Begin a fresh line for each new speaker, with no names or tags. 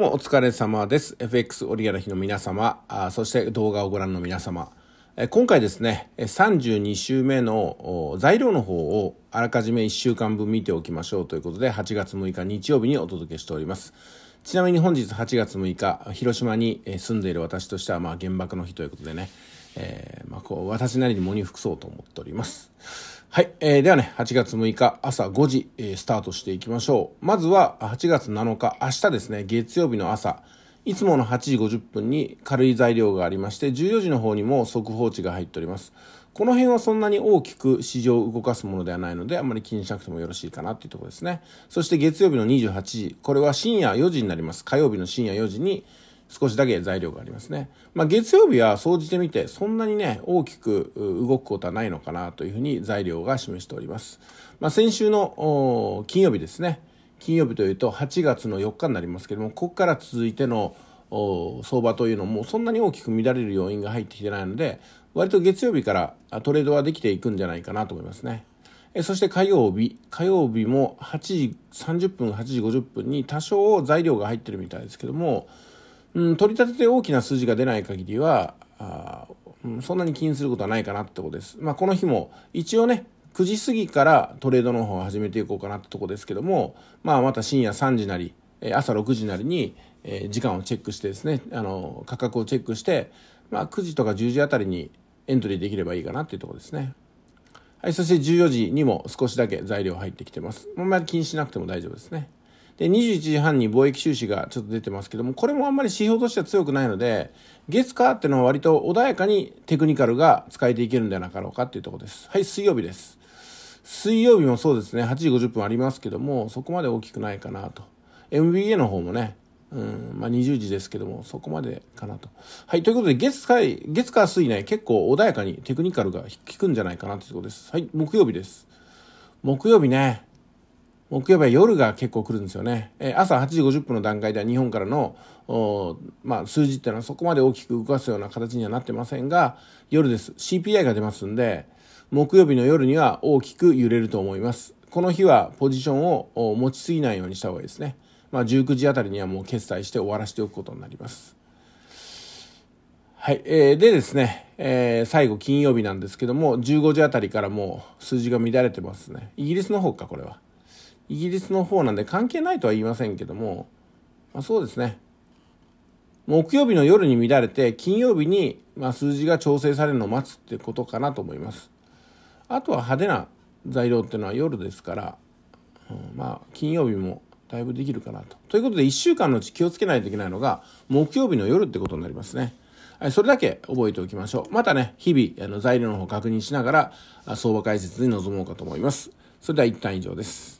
もお疲れ様です。FX オリアの日の皆様、そして動画をご覧の皆様。今回ですね、32週目の材料の方をあらかじめ1週間分見ておきましょうということで、8月6日日曜日にお届けしております。ちなみに本日8月6日、広島に住んでいる私としてはま原爆の日ということでね、えー、まこう私なりに喪に服そうと思っております。はい、えー、ではね、8月6日朝5時、えー、スタートしていきましょう。まずは8月7日、明日ですね、月曜日の朝、いつもの8時50分に軽い材料がありまして、14時の方にも速報値が入っております。この辺はそんなに大きく市場を動かすものではないので、あまり気にしなくてもよろしいかなっていうところですね。そして月曜日の28時、これは深夜4時になります。火曜日の深夜4時に、少しだけ材料がありますね。まあ、月曜日は総じてみて、そんなにね、大きく動くことはないのかなというふうに材料が示しております。まあ、先週の金曜日ですね。金曜日というと8月の4日になりますけども、ここから続いての相場というのもそんなに大きく乱れる要因が入ってきてないので、割と月曜日からトレードはできていくんじゃないかなと思いますね。そして火曜日、火曜日も8時30分、8時50分に多少材料が入ってるみたいですけども、うん、取り立てて大きな数字が出ない限りは、あそんなに気にすることはないかなってことです。まあ、この日も一応ね、9時過ぎからトレードの方を始めていこうかなってとこですけども、まあ、また深夜3時なり、朝6時なりに時間をチェックしてですね、あの、価格をチェックして、まあ、9時とか10時あたりにエントリーできればいいかなっていうとこですね。はい、そして14時にも少しだけ材料入ってきてます。まあんまり気にしなくても大丈夫ですね。で、21時半に貿易収支がちょっと出てますけども、これもあんまり指標としては強くないので、月火っていうのは割と穏やかにテクニカルが使えていけるんではなかろうかっていうとこです。はい、水曜日です。水曜日もそうですね、8時50分ありますけども、そこまで大きくないかなと。MBA の方もね、うん、まあ、20時ですけども、そこまでかなと。はい、ということで、月火、月火水ね、結構穏やかにテクニカルが効くんじゃないかなということです。はい、木曜日です。木曜日ね、木曜日は夜が結構来るんですよね。え朝8時50分の段階では日本からの、まあ、数字っていうのはそこまで大きく動かすような形にはなってませんが、夜です。CPI が出ますんで、木曜日の夜には大きく揺れると思います。この日はポジションを持ちすぎないようにした方がいいですね。まあ、19時あたりにはもう決済して終わらせておくことになります。はい。えー、でですね、えー、最後金曜日なんですけども、15時あたりからもう数字が乱れてますね。イギリスの方か、これは。イギリスの方なんで関係ないとは言いませんけども、まあ、そうですね。木曜日の夜に乱れて、金曜日に、ま数字が調整されるのを待つってことかなと思います。あとは派手な材料っていうのは夜ですから、うん、まあ、金曜日もだいぶできるかなと。ということで、1週間のうち気をつけないといけないのが、木曜日の夜ってことになりますね。それだけ覚えておきましょう。またね、日々、あの材料の方確認しながら、相場解説に臨もうかと思います。それでは一旦以上です。